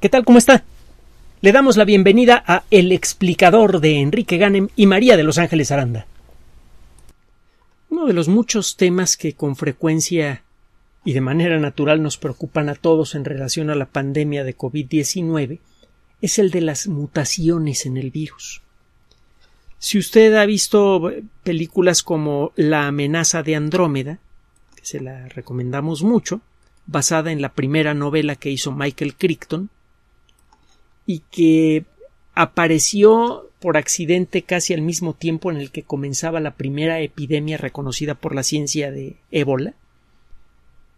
¿Qué tal? ¿Cómo está? Le damos la bienvenida a El explicador de Enrique Ganem y María de Los Ángeles Aranda. Uno de los muchos temas que con frecuencia y de manera natural nos preocupan a todos en relación a la pandemia de COVID-19 es el de las mutaciones en el virus. Si usted ha visto eh, películas como La amenaza de Andrómeda, que se la recomendamos mucho, basada en la primera novela que hizo Michael Crichton, y que apareció por accidente casi al mismo tiempo en el que comenzaba la primera epidemia reconocida por la ciencia de ébola,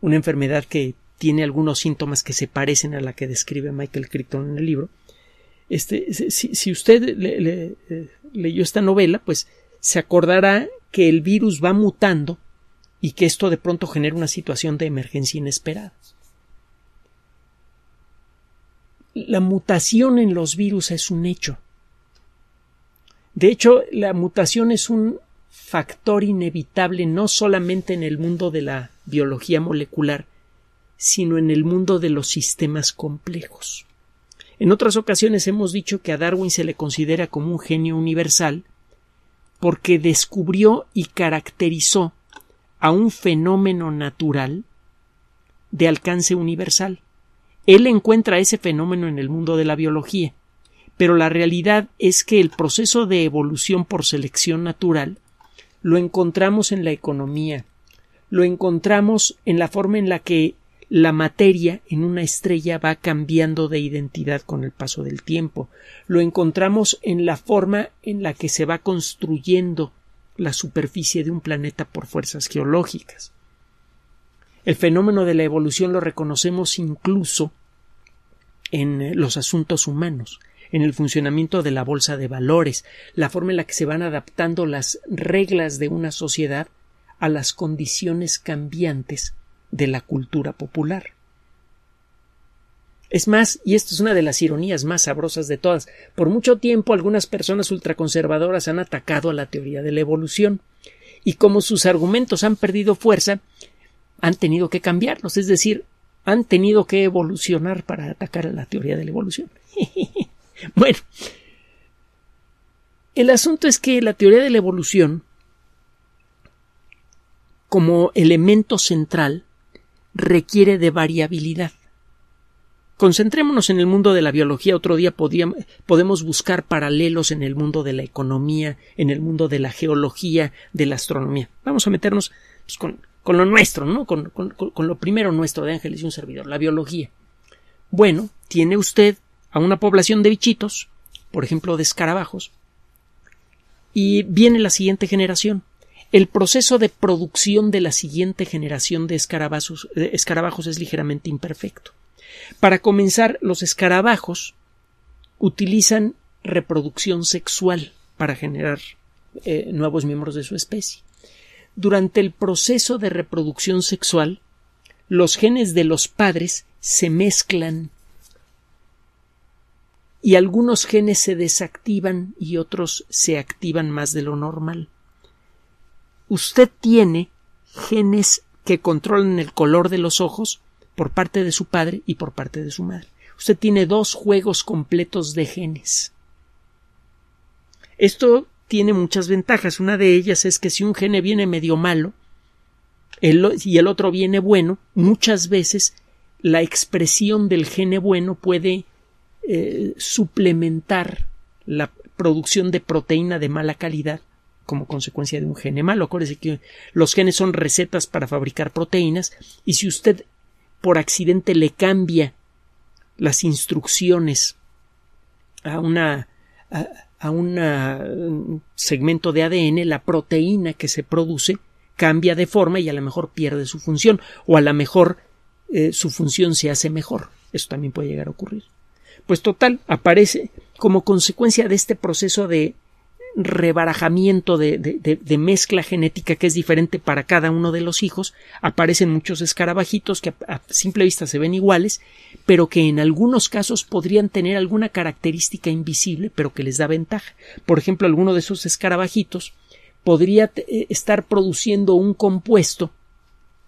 una enfermedad que tiene algunos síntomas que se parecen a la que describe Michael Crichton en el libro. Este, si, si usted eh, leyó esta novela, pues se acordará que el virus va mutando y que esto de pronto genera una situación de emergencia inesperada la mutación en los virus es un hecho. De hecho, la mutación es un factor inevitable no solamente en el mundo de la biología molecular, sino en el mundo de los sistemas complejos. En otras ocasiones hemos dicho que a Darwin se le considera como un genio universal porque descubrió y caracterizó a un fenómeno natural de alcance universal. Él encuentra ese fenómeno en el mundo de la biología, pero la realidad es que el proceso de evolución por selección natural lo encontramos en la economía, lo encontramos en la forma en la que la materia en una estrella va cambiando de identidad con el paso del tiempo, lo encontramos en la forma en la que se va construyendo la superficie de un planeta por fuerzas geológicas. El fenómeno de la evolución lo reconocemos incluso en eh, los asuntos humanos, en el funcionamiento de la bolsa de valores, la forma en la que se van adaptando las reglas de una sociedad a las condiciones cambiantes de la cultura popular. Es más, y esto es una de las ironías más sabrosas de todas, por mucho tiempo algunas personas ultraconservadoras han atacado a la teoría de la evolución, y como sus argumentos han perdido fuerza, han tenido que cambiarlos, es decir, han tenido que evolucionar para atacar a la teoría de la evolución. bueno, el asunto es que la teoría de la evolución, como elemento central, requiere de variabilidad. Concentrémonos en el mundo de la biología, otro día podemos buscar paralelos en el mundo de la economía, en el mundo de la geología, de la astronomía. Vamos a meternos pues, con, con lo nuestro, ¿no? Con, lo primero nuestro de Ángeles y un servidor, la biología. Bueno, tiene usted a una población de bichitos, por ejemplo de escarabajos, y viene la siguiente generación. El proceso de producción de la siguiente generación de escarabajos, eh, es ligeramente imperfecto. Para comenzar, los escarabajos utilizan reproducción sexual para generar eh, nuevos miembros de su especie. Durante el proceso de reproducción sexual, los genes de los padres se mezclan y algunos genes se desactivan y otros se activan más de lo normal. Usted tiene genes que controlan el color de los ojos por parte de su padre y por parte de su madre. Usted tiene dos juegos completos de genes. Esto tiene muchas ventajas. Una de ellas es que si un gene viene medio malo y el otro viene bueno, muchas veces la expresión del gene bueno puede eh, suplementar la producción de proteína de mala calidad como consecuencia de un gene malo. Acuérdese que los genes son recetas para fabricar proteínas y si usted por accidente le cambia las instrucciones a una a un segmento de ADN, la proteína que se produce cambia de forma y a lo mejor pierde su función, o a lo mejor eh, su función se hace mejor. Eso también puede llegar a ocurrir. Pues total, aparece como consecuencia de este proceso de rebarajamiento de, de, mezcla genética que es diferente para cada uno de los hijos, aparecen muchos escarabajitos que a, simple vista se ven iguales, pero que en algunos casos podrían tener alguna característica invisible, pero que les da ventaja. Por ejemplo, alguno de esos escarabajitos podría eh, estar produciendo un compuesto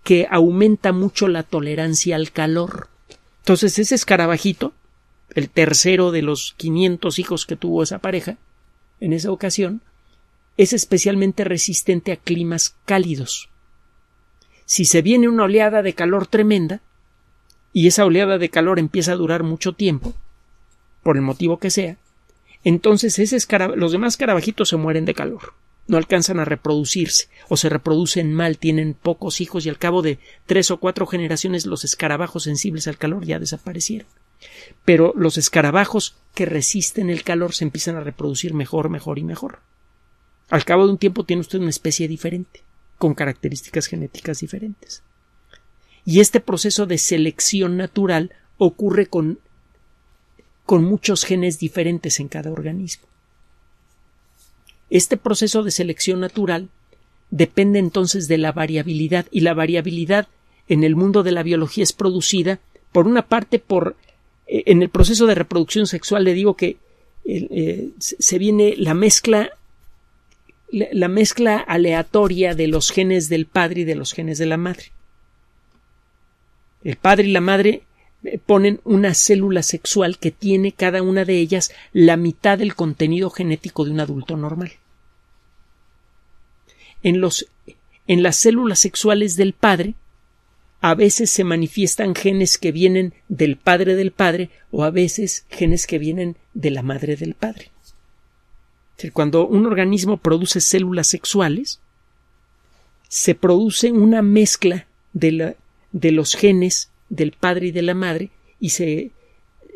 que aumenta mucho la tolerancia al calor. Entonces, ese escarabajito, el tercero de los 500 hijos que tuvo esa pareja, en esa ocasión, es especialmente resistente a climas cálidos. Si se viene una oleada de calor tremenda, y esa oleada de calor empieza a durar mucho tiempo, por el motivo que sea, entonces los demás carabajitos se mueren de calor, no alcanzan a reproducirse, o se reproducen mal, tienen pocos hijos y al cabo de tres o cuatro generaciones los escarabajos sensibles al calor ya desaparecieron. Pero los escarabajos que resisten el calor se empiezan a reproducir mejor, mejor y mejor. Al cabo de un tiempo tiene usted una especie diferente, con características genéticas diferentes. Y este proceso de selección natural ocurre con, con muchos genes diferentes en cada organismo. Este proceso de selección natural depende entonces de la variabilidad y la variabilidad en el mundo de la biología es producida por una parte por eh, en el proceso de reproducción sexual le digo que eh, se viene la mezcla la mezcla aleatoria de los genes del padre y de los genes de la madre. El padre y la madre eh, ponen una célula sexual que tiene cada una de ellas la mitad del contenido genético de un adulto normal. En, los, en las células sexuales del padre a veces se manifiestan genes que vienen del padre del padre o a veces genes que vienen de la madre del padre. cuando un organismo produce células sexuales, se produce una mezcla de, los genes del padre y de la madre y se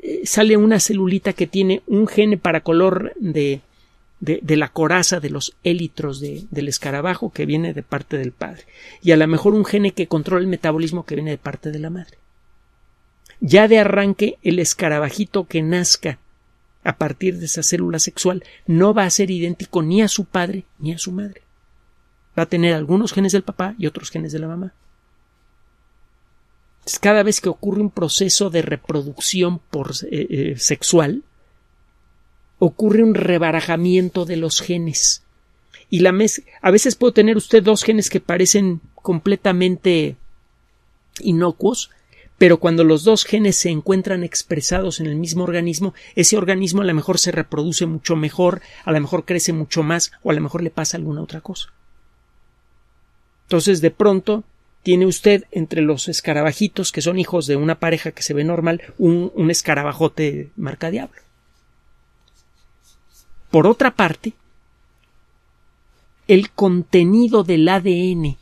eh, sale una celulita que tiene un gene para color de de, la coraza de los élitros de, del escarabajo que viene de parte del padre, y a lo mejor un gene que controla el metabolismo que viene de parte de la madre. Ya de arranque, el escarabajito que nazca a partir de esa célula sexual no va a ser idéntico ni a su padre ni a su madre. Va a tener algunos genes del papá y otros genes de la mamá. cada vez que ocurre un proceso de reproducción por, eh, eh, sexual, ocurre un rebarajamiento de los genes. Y la a veces puede tener usted dos genes que parecen completamente inocuos, pero cuando los dos genes se encuentran expresados en el mismo organismo, ese organismo a lo mejor se reproduce mucho mejor, a lo mejor crece mucho más o a lo mejor le pasa alguna otra cosa. Entonces, de pronto, tiene usted entre los escarabajitos, que son hijos de una pareja que se ve normal, un, un escarabajote marca diablo. Por otra parte, el contenido del ADN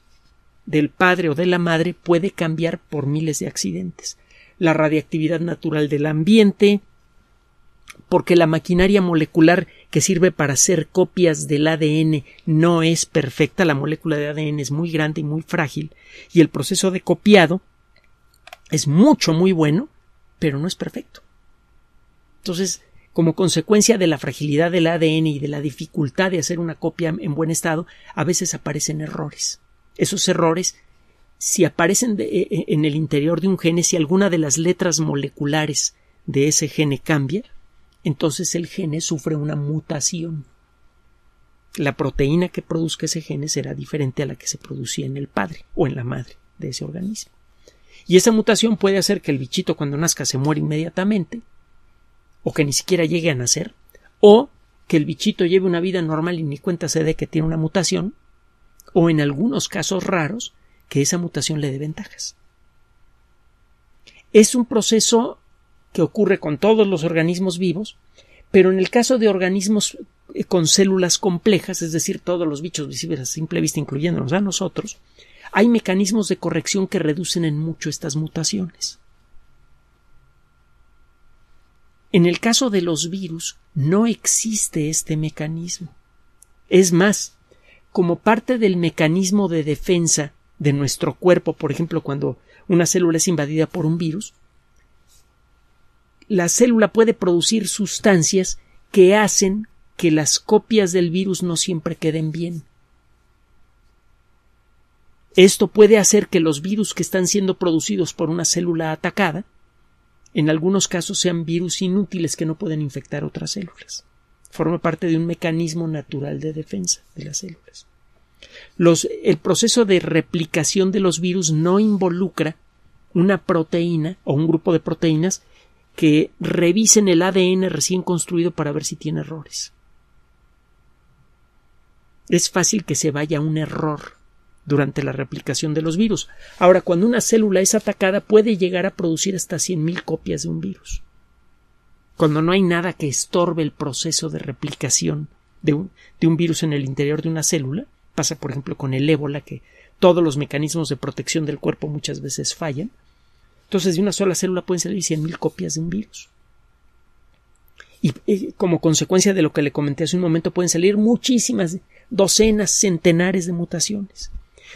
del padre o de la madre puede cambiar por miles de accidentes. La radiactividad natural del ambiente, porque la maquinaria molecular que sirve para hacer copias del ADN no es perfecta, la molécula de ADN es muy grande y muy frágil, y el proceso de copiado es mucho, muy bueno, pero no es perfecto. Entonces, como consecuencia de la fragilidad del ADN y de la dificultad de hacer una copia en buen estado, a veces aparecen errores. Esos errores, si aparecen eh, eh, en el interior de un gene, si alguna de las letras moleculares de ese gene cambia, entonces el gene sufre una mutación. La proteína que produzca ese gene será diferente a la que se producía en el padre o en la madre de ese organismo. Y esa mutación puede hacer que el bichito cuando nazca se muera inmediatamente, o que ni siquiera llegue a nacer, o que el bichito lleve una vida normal y ni cuenta se dé que tiene una mutación, o en algunos casos raros, que esa mutación le dé ventajas. Es un proceso que ocurre con todos los organismos vivos, pero en el caso de organismos eh, con células complejas, es decir, todos los bichos visibles a simple vista, incluyéndonos a nosotros, hay mecanismos de corrección que reducen en mucho estas mutaciones. En el caso de los virus no existe este mecanismo. Es más, como parte del mecanismo de defensa de nuestro cuerpo, por ejemplo, cuando una célula es invadida por un virus, la célula puede producir sustancias que hacen que las copias del virus no siempre queden bien. Esto puede hacer que los virus que están siendo producidos por una célula atacada en algunos casos sean virus inútiles que no pueden infectar otras células. Forma parte de un mecanismo natural de defensa de las células. el proceso de replicación de los virus no involucra una proteína o un grupo de proteínas que revisen el ADN recién construido para ver si tiene errores. Es fácil que se vaya un error durante la replicación de los virus. Ahora, cuando una célula es atacada, puede llegar a producir hasta 100.000 copias de un virus. Cuando no hay nada que estorbe el proceso de replicación de un, de un virus en el interior de una célula, pasa por ejemplo con el ébola, que todos los mecanismos de protección del cuerpo muchas veces fallan, entonces de una sola célula pueden salir 100.000 copias de un virus. Y como consecuencia de lo que le comenté hace un momento, pueden salir muchísimas, docenas, centenares de mutaciones.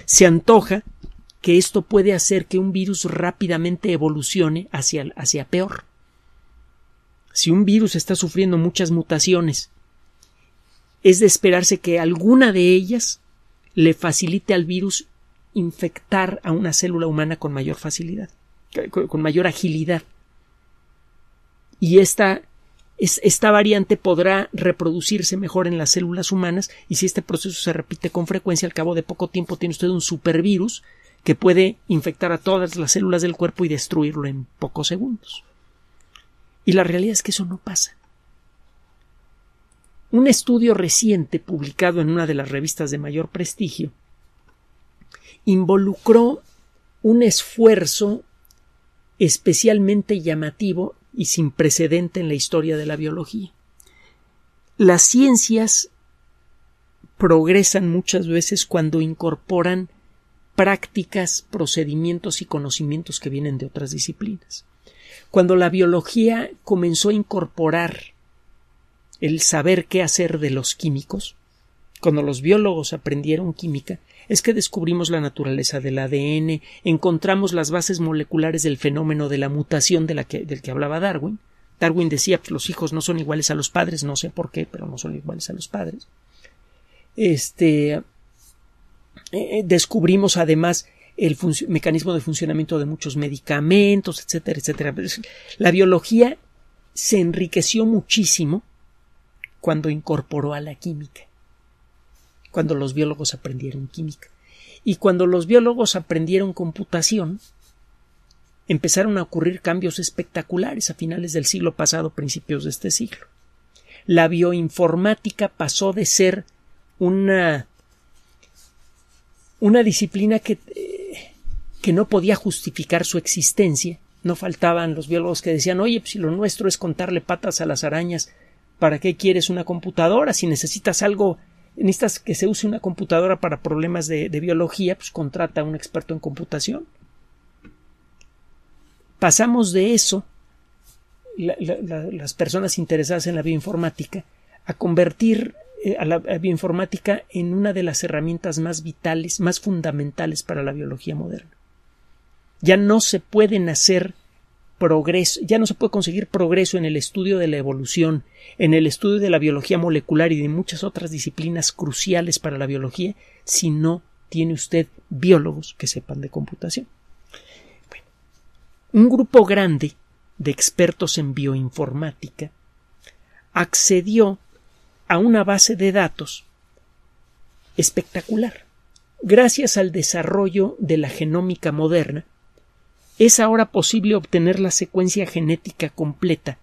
Se antoja que esto puede hacer que un virus rápidamente evolucione hacia, hacia peor. Si un virus está sufriendo muchas mutaciones, es de esperarse que alguna de ellas le facilite al virus infectar a una célula humana con mayor facilidad, con mayor agilidad. Y esta esta variante podrá reproducirse mejor en las células humanas y si este proceso se repite con frecuencia, al cabo de poco tiempo tiene usted un supervirus que puede infectar a todas las células del cuerpo y destruirlo en pocos segundos. Y la realidad es que eso no pasa. Un estudio reciente publicado en una de las revistas de mayor prestigio involucró un esfuerzo especialmente llamativo y sin precedente en la historia de la biología. Las ciencias progresan muchas veces cuando incorporan prácticas, procedimientos y conocimientos que vienen de otras disciplinas. Cuando la biología comenzó a incorporar el saber qué hacer de los químicos, cuando los biólogos aprendieron química, es que descubrimos la naturaleza del ADN, encontramos las bases moleculares del fenómeno de la mutación de la que, del que hablaba Darwin. Darwin decía, que pues, los hijos no son iguales a los padres, no sé por qué, pero no son iguales a los padres. Este, eh, eh, descubrimos además el mecanismo de funcionamiento de muchos medicamentos, etcétera, etcétera. La biología se enriqueció muchísimo cuando incorporó a la química cuando los biólogos aprendieron química. Y cuando los biólogos aprendieron computación, empezaron a ocurrir cambios espectaculares a finales del siglo pasado, principios de este siglo. La bioinformática pasó de ser una, una disciplina que, eh, que no podía justificar su existencia. No faltaban los biólogos que decían, oye, pues, si lo nuestro es contarle patas a las arañas, ¿para qué quieres una computadora? Si necesitas algo estas que se use una computadora para problemas de, biología, pues contrata a un experto en computación. Pasamos de eso, las personas interesadas en la bioinformática, a convertir eh, a la bioinformática en una de las herramientas más vitales, más fundamentales para la biología moderna. Ya no se pueden hacer progreso, ya no se puede conseguir progreso en el estudio de la evolución, en el estudio de la biología molecular y de muchas otras disciplinas cruciales para la biología si no tiene usted biólogos que sepan de computación. un grupo grande de expertos en bioinformática accedió a una base de datos espectacular. Gracias al desarrollo de la genómica moderna, es ahora posible obtener la secuencia genética completa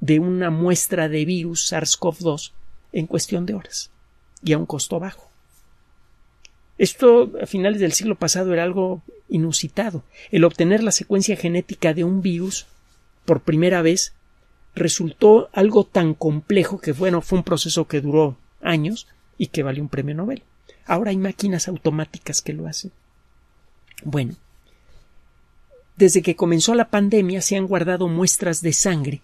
de una muestra de virus SARS-CoV-2 en cuestión de horas y a un costo bajo. Esto a finales del siglo pasado era algo inusitado. El obtener la secuencia genética de un virus por primera vez resultó algo tan complejo que bueno, fue un proceso que duró años y que valió un premio Nobel. Ahora hay máquinas automáticas que lo hacen. Bueno, desde que comenzó la pandemia se han guardado muestras de sangre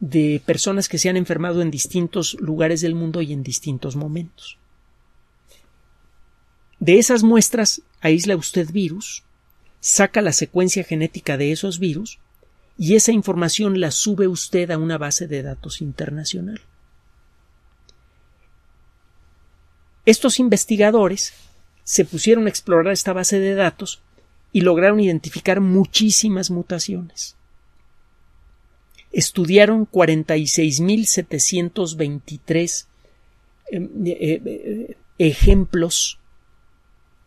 de personas que se han enfermado en distintos lugares del mundo y en distintos momentos. De esas muestras aísla usted virus, saca la secuencia genética de esos virus y esa información la sube usted a una base de datos internacional. Estos investigadores se pusieron a explorar esta base de datos y lograron identificar muchísimas mutaciones. Estudiaron 46.723 em, eh, eh, eh, ejemplos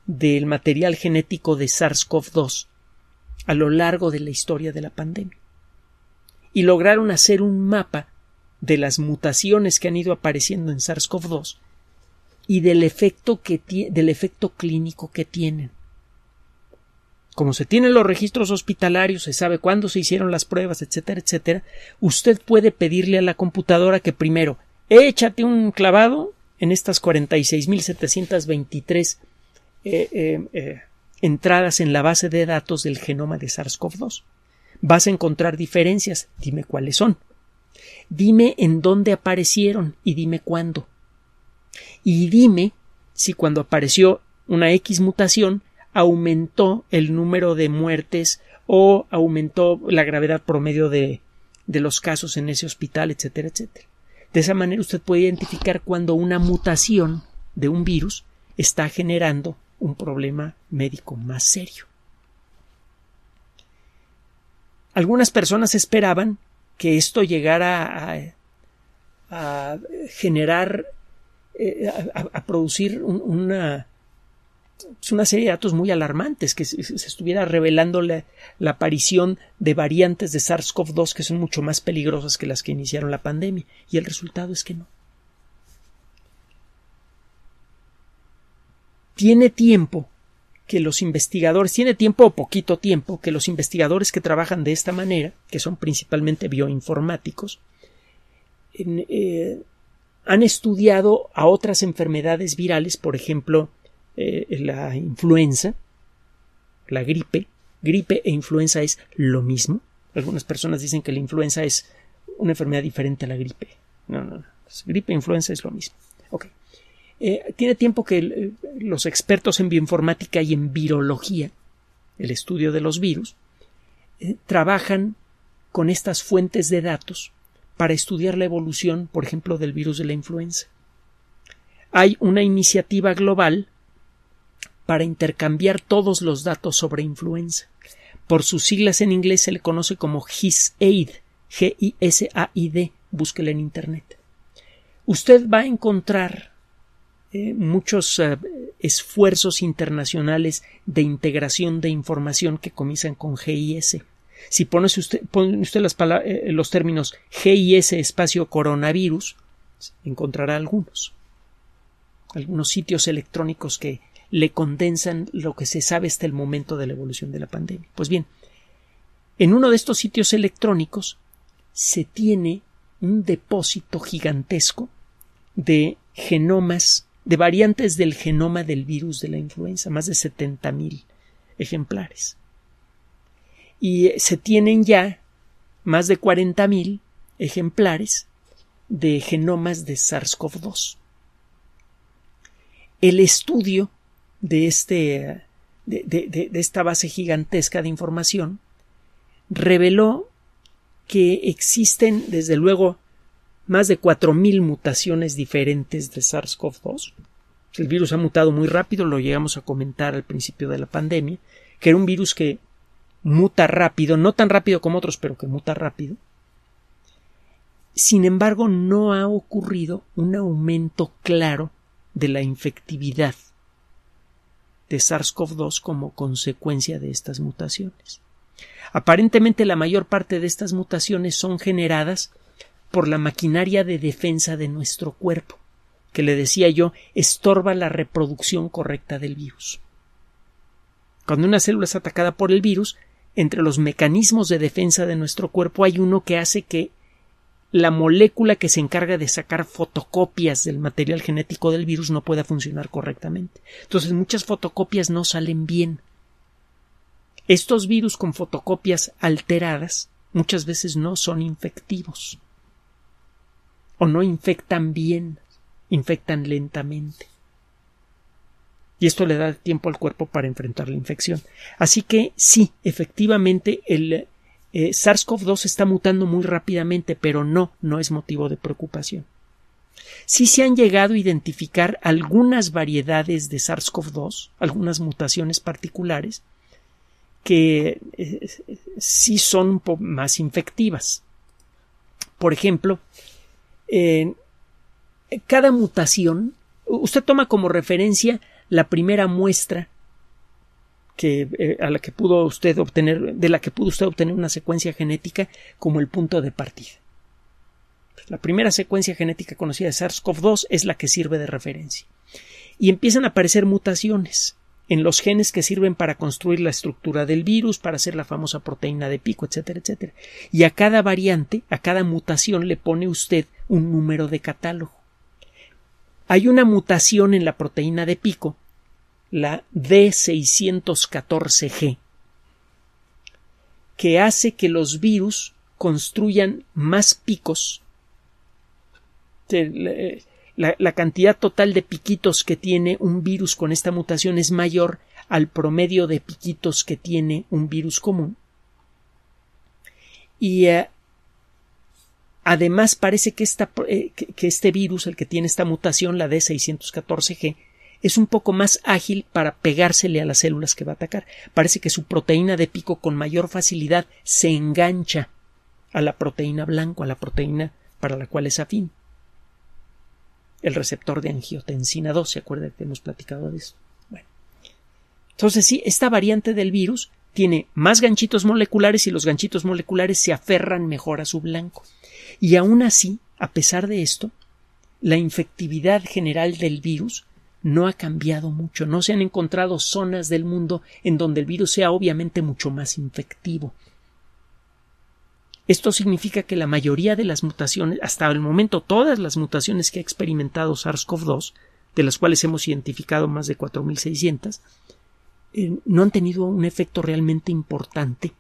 del material genético de SARS-CoV-2 a lo largo de la historia de la pandemia. Y lograron hacer un mapa de las mutaciones que han ido apareciendo en SARS-CoV-2 y del efecto, del efecto clínico que tienen como se tienen los registros hospitalarios, se sabe cuándo se hicieron las pruebas, etcétera, etcétera, usted puede pedirle a la computadora que primero échate un clavado en estas 46.723 eh, eh, eh, entradas en la base de datos del genoma de SARS-CoV-2. Vas a encontrar diferencias, dime cuáles son. Dime en dónde aparecieron y dime cuándo. Y dime si cuando apareció una X mutación aumentó el número de muertes o aumentó la gravedad promedio de, los casos en ese hospital, etcétera, etcétera. De esa manera usted puede identificar cuando una mutación de un virus está generando un problema médico más serio. Algunas personas esperaban que esto llegara a, generar, eh, a, producir una, es una serie de datos muy alarmantes que se, estuviera revelando la, aparición de variantes de SARS-CoV-2 que son mucho más peligrosas que las que iniciaron la pandemia. Y el resultado es que no. Tiene tiempo que los investigadores, tiene tiempo o poquito tiempo, que los investigadores que trabajan de esta manera, que son principalmente bioinformáticos, eh, han estudiado a otras enfermedades virales, por ejemplo, eh, la influenza, la gripe. Gripe e influenza es lo mismo. Algunas personas dicen que la influenza es una enfermedad diferente a la gripe. No, no, no. Gripe e influenza es lo mismo. Ok. Eh, tiene tiempo que eh, los expertos en bioinformática y en virología, el estudio de los virus, trabajan con estas fuentes de datos para estudiar la evolución, por ejemplo, del virus de la influenza. Hay una iniciativa global para intercambiar todos los datos sobre influenza. Por sus siglas en inglés se le conoce como GISAID, G-I-S-A-I-D, búsquela en Internet. Usted va a encontrar eh, muchos eh, esfuerzos internacionales de integración de información que comienzan con GIS. Si pone usted, pone usted las eh, los términos GIS espacio coronavirus, encontrará algunos. Algunos sitios electrónicos que le condensan lo que se sabe hasta el momento de la evolución de la pandemia. Pues bien, en uno de estos sitios electrónicos se tiene un depósito gigantesco de genomas, de variantes del genoma del virus de la influenza, más de 70.000 ejemplares. Y eh, se tienen ya más de 40.000 ejemplares de genomas de SARS-CoV-2. El estudio de, este, de, esta base gigantesca de información, reveló que existen, desde luego, más de 4.000 mutaciones diferentes de SARS-CoV-2. El virus ha mutado muy rápido, lo llegamos a comentar al principio de la pandemia, que era un virus que muta rápido, no tan rápido como otros, pero que muta rápido. Sin embargo, no ha ocurrido un aumento claro de la infectividad de SARS-CoV-2 como consecuencia de estas mutaciones. Aparentemente la mayor parte de estas mutaciones son generadas por la maquinaria de defensa de nuestro cuerpo, que le decía yo estorba la reproducción correcta del virus. Cuando una célula es atacada por el virus, entre los mecanismos de defensa de nuestro cuerpo hay uno que hace que la molécula que se encarga de sacar fotocopias del material genético del virus no pueda funcionar correctamente. Entonces muchas fotocopias no salen bien. Estos virus con fotocopias alteradas muchas veces no son infectivos o no infectan bien, infectan lentamente. Y esto le da tiempo al cuerpo para enfrentar la infección. Así que sí, efectivamente el eh, SARS-CoV-2 está mutando muy rápidamente, pero no, no es motivo de preocupación. Sí se han llegado a identificar algunas variedades de SARS-CoV-2, algunas mutaciones particulares, que eh, sí son más infectivas. Por ejemplo, cada mutación, usted toma como referencia la primera muestra que eh, a la que pudo usted obtener de la que pudo usted obtener una secuencia genética como el punto de partida. Pues, la primera secuencia genética conocida de SARS-CoV-2 es la que sirve de referencia. Y empiezan a aparecer mutaciones en los genes que sirven para construir la estructura del virus, para hacer la famosa proteína de pico, etcétera, etcétera. Y a cada variante, a cada mutación le pone usted un número de catálogo. Hay una mutación en la proteína de pico la D614G, que hace que los virus construyan más picos. Eh, la, cantidad total de piquitos que tiene un virus con esta mutación es mayor al promedio de piquitos que tiene un virus común. Y eh, además parece eh, que, que este virus, el que tiene esta mutación, la D614G, es un poco más ágil para pegársele a las células que va a atacar. Parece que su proteína de pico con mayor facilidad se engancha a la proteína blanco, a la proteína para la cual es afín. El receptor de angiotensina 2, ¿se acuerda que hemos platicado de eso? Entonces sí, esta variante del virus tiene más ganchitos moleculares y los ganchitos moleculares se aferran mejor a su blanco. Y aún así, a pesar de esto, la infectividad general del virus no ha cambiado mucho, no se han encontrado zonas del mundo en donde el virus sea obviamente mucho más infectivo. Esto significa que la mayoría de las mutaciones, hasta el momento todas las mutaciones que ha experimentado SARS-CoV-2, de las cuales hemos identificado más de 4.600, eh, no han tenido un efecto realmente importante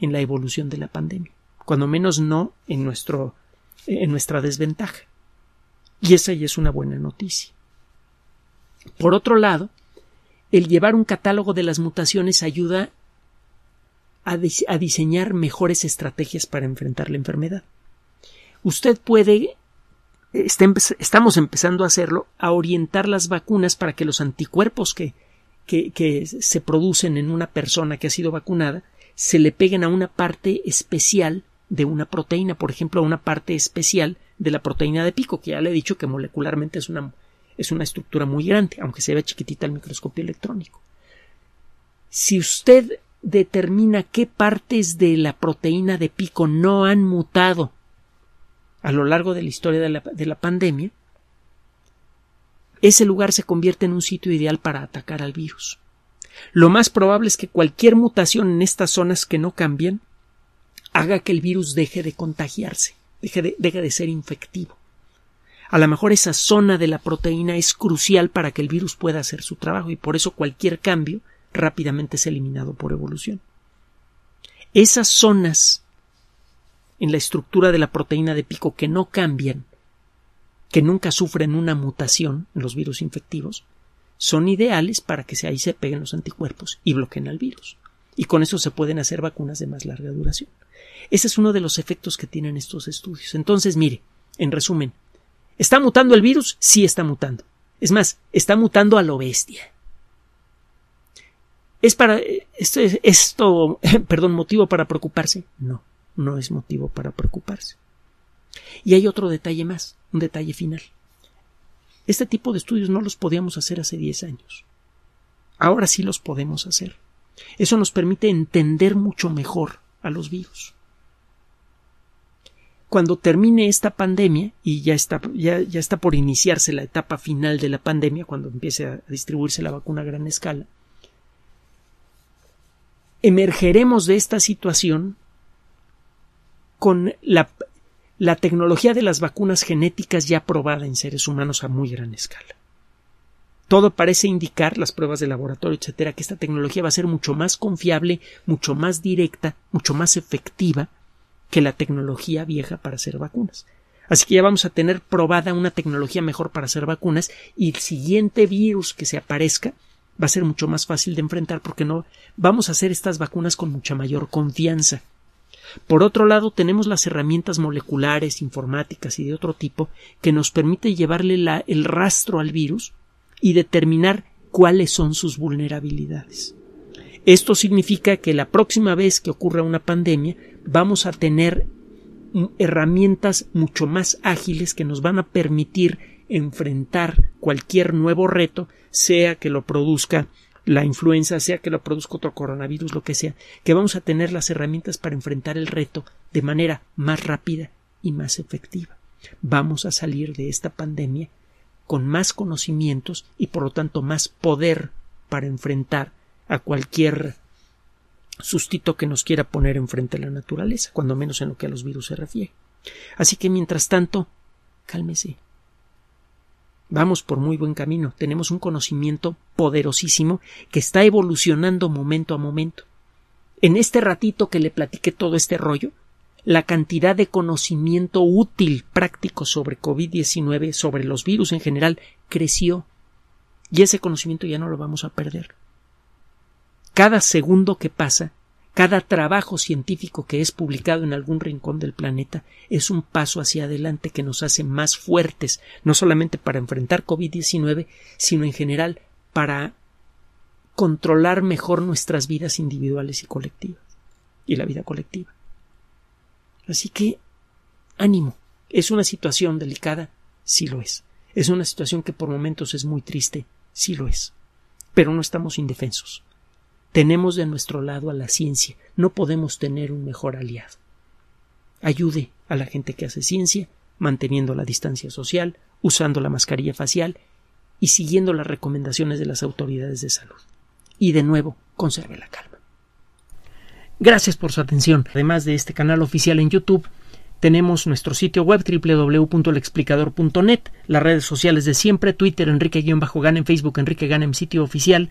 en la evolución de la pandemia, cuando menos no en, nuestro, en nuestra desventaja. Y esa ya es una buena noticia. Por otro lado, el llevar un catálogo de las mutaciones ayuda a, diseñar mejores estrategias para enfrentar la enfermedad. Usted puede este, estamos empezando a hacerlo, a orientar las vacunas para que los anticuerpos que, que, se producen en una persona que ha sido vacunada se le peguen a una parte especial de una proteína, por ejemplo, a una parte especial de la proteína de pico, que ya le he dicho que molecularmente es una, es una estructura muy grande, aunque se vea chiquitita al microscopio electrónico. Si usted determina qué partes de la proteína de pico no han mutado a lo largo de la historia de la, pandemia, ese lugar se convierte en un sitio ideal para atacar al virus. Lo más probable es que cualquier mutación en estas zonas que no cambien haga que el virus deje de contagiarse, deje de ser infectivo. A lo mejor esa zona de la proteína es crucial para que el virus pueda hacer su trabajo y por eso cualquier cambio rápidamente es eliminado por evolución. Esas zonas en la estructura de la proteína de pico que no cambian, que nunca sufren una mutación en los virus infectivos, son ideales para que ahí se peguen los anticuerpos y bloqueen al virus. Y con eso se pueden hacer vacunas de más larga duración. Ese es uno de los efectos que tienen estos estudios. Entonces, mire, en resumen, ¿Está mutando el virus? Sí está mutando. Es más, está mutando a lo bestia. ¿Es para esto, esto perdón, motivo para preocuparse? No, no es motivo para preocuparse. Y hay otro detalle más, un detalle final. Este tipo de estudios no los podíamos hacer hace 10 años. Ahora sí los podemos hacer. Eso nos permite entender mucho mejor a los virus cuando termine esta pandemia, y ya está, ya, está por iniciarse la etapa final de la pandemia, cuando empiece a distribuirse la vacuna a gran escala, emergeremos de esta situación con la, la tecnología de las vacunas genéticas ya probada en seres humanos a muy gran escala. Todo parece indicar, las pruebas de laboratorio, etcétera, que esta tecnología va a ser mucho más confiable, mucho más directa, mucho más efectiva que la tecnología vieja para hacer vacunas. Así que ya vamos a tener probada una tecnología mejor para hacer vacunas y el siguiente virus que se aparezca va a ser mucho más fácil de enfrentar porque no vamos a hacer estas vacunas con mucha mayor confianza. Por otro lado, tenemos las herramientas moleculares, informáticas y de otro tipo que nos permite llevarle el rastro al virus y determinar cuáles son sus vulnerabilidades. Esto significa que la próxima vez que ocurra una pandemia vamos a tener herramientas mucho más ágiles que nos van a permitir enfrentar cualquier nuevo reto, sea que lo produzca la influenza, sea que lo produzca otro coronavirus, lo que sea, que vamos a tener las herramientas para enfrentar el reto de manera más rápida y más efectiva. Vamos a salir de esta pandemia con más conocimientos y por lo tanto más poder para enfrentar a cualquier sustito que nos quiera poner enfrente a la naturaleza, cuando menos en lo que a los virus se refiere. Así que, mientras tanto, cálmese. Vamos por muy buen camino. Tenemos un conocimiento poderosísimo que está evolucionando momento a momento. En este ratito que le platiqué todo este rollo, la cantidad de conocimiento útil práctico sobre COVID-19, sobre los virus en general, creció. Y ese conocimiento ya no lo vamos a perder. Cada segundo que pasa, cada trabajo científico que es publicado en algún rincón del planeta es un paso hacia adelante que nos hace más fuertes, no solamente para enfrentar COVID-19, sino en general para controlar mejor nuestras vidas individuales y colectivas y la vida colectiva. Así que ánimo, es una situación delicada, sí lo es. Es una situación que por momentos es muy triste, sí lo es. Pero no estamos indefensos. Tenemos de nuestro lado a la ciencia, no podemos tener un mejor aliado. Ayude a la gente que hace ciencia, manteniendo la distancia social, usando la mascarilla facial y siguiendo las recomendaciones de las autoridades de salud. Y de nuevo, conserve la calma. Gracias por su atención. Además de este canal oficial en YouTube, tenemos nuestro sitio web www.lexplicador.net, las redes sociales de siempre, Twitter Enrique-Gan, en Facebook Enrique Gan, en sitio oficial